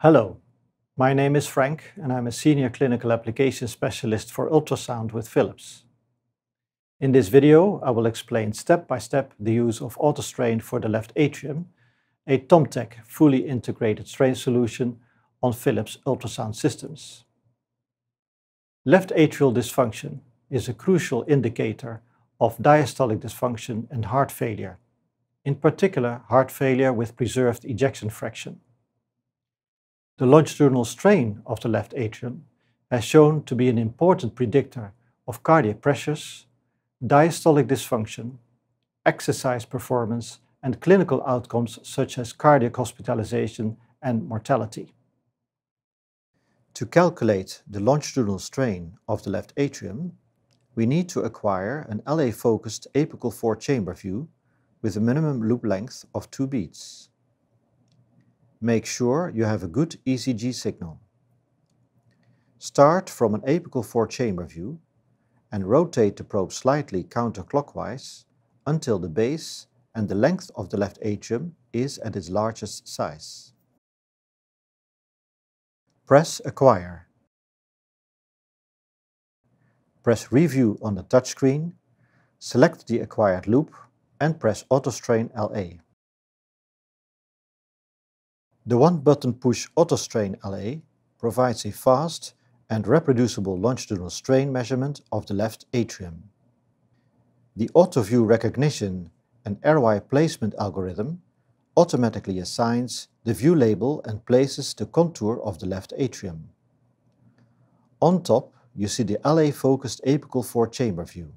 Hello, my name is Frank and I'm a Senior Clinical Application Specialist for ultrasound with Philips. In this video, I will explain step by step the use of Autostrain for the left atrium, a TomTec fully integrated strain solution on Philips ultrasound systems. Left atrial dysfunction is a crucial indicator of diastolic dysfunction and heart failure, in particular heart failure with preserved ejection fraction. The longitudinal strain of the left atrium has shown to be an important predictor of cardiac pressures, diastolic dysfunction, exercise performance, and clinical outcomes such as cardiac hospitalization and mortality. To calculate the longitudinal strain of the left atrium, we need to acquire an LA-focused apical four-chamber view with a minimum loop length of 2 beats make sure you have a good ECG signal. Start from an apical four-chamber view and rotate the probe slightly counterclockwise until the base and the length of the left atrium is at its largest size. Press Acquire. Press Review on the touchscreen, select the acquired loop and press Autostrain LA. The one-button push AutoStrain LA provides a fast and reproducible longitudinal strain measurement of the left atrium. The AutoView recognition and airway placement algorithm automatically assigns the view label and places the contour of the left atrium. On top, you see the LA-focused apical four-chamber view.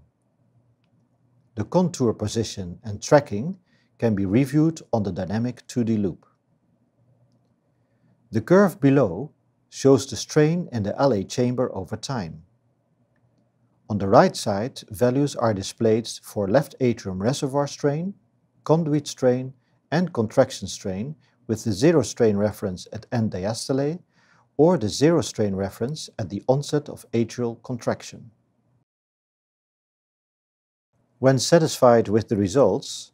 The contour position and tracking can be reviewed on the dynamic 2D loop. The curve below shows the strain in the LA chamber over time. On the right side, values are displayed for left atrium reservoir strain, conduit strain, and contraction strain with the zero strain reference at end diastole or the zero strain reference at the onset of atrial contraction. When satisfied with the results,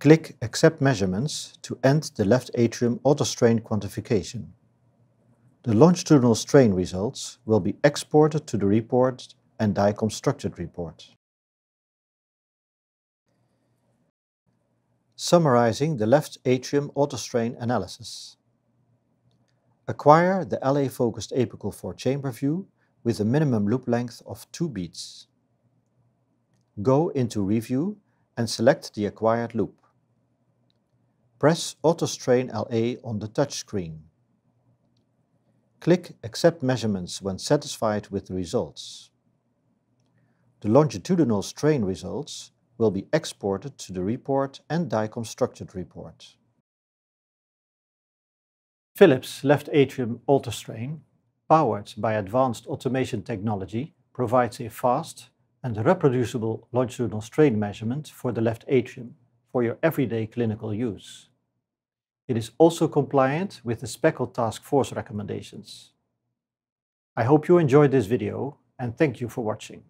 Click Accept Measurements to end the left atrium autostrain quantification. The longitudinal strain results will be exported to the report and DICOM constructed report. Summarizing the left atrium autostrain analysis. Acquire the LA-focused apical four-chamber view with a minimum loop length of 2 beats. Go into Review and select the acquired loop. Press AutoStrain LA on the touchscreen. Click Accept Measurements when satisfied with the results. The longitudinal strain results will be exported to the report and DICOM structured report. Philips left atrium Autostrain, powered by advanced automation technology, provides a fast and reproducible longitudinal strain measurement for the left atrium for your everyday clinical use. It is also compliant with the Speckle task force recommendations. I hope you enjoyed this video and thank you for watching.